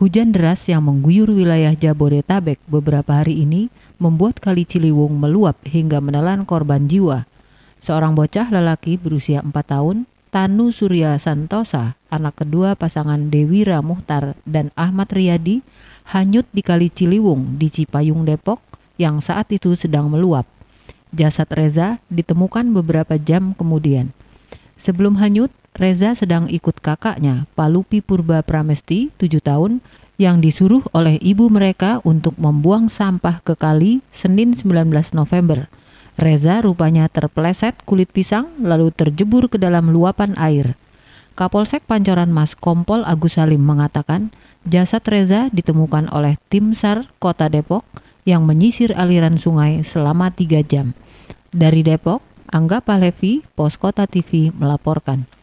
Hujan deras yang mengguyur wilayah Jabodetabek beberapa hari ini membuat Kali Ciliwung meluap hingga menelan korban jiwa. Seorang bocah lelaki berusia 4 tahun, Tanu Surya Santosa, anak kedua pasangan Dewi Muhtar dan Ahmad Riyadi, hanyut di Kali Ciliwung di Cipayung Depok yang saat itu sedang meluap. Jasad Reza ditemukan beberapa jam kemudian. Sebelum hanyut, Reza sedang ikut kakaknya, Palupi Purba Pramesti, 7 tahun, yang disuruh oleh ibu mereka untuk membuang sampah ke kali Senin 19 November. Reza rupanya terpeleset kulit pisang lalu terjebur ke dalam luapan air. Kapolsek Pancoran Mas Kompol Agus Salim mengatakan, jasad Reza ditemukan oleh tim SAR Kota Depok yang menyisir aliran sungai selama tiga jam. Dari Depok, Angga Pahlevi, Kota TV melaporkan.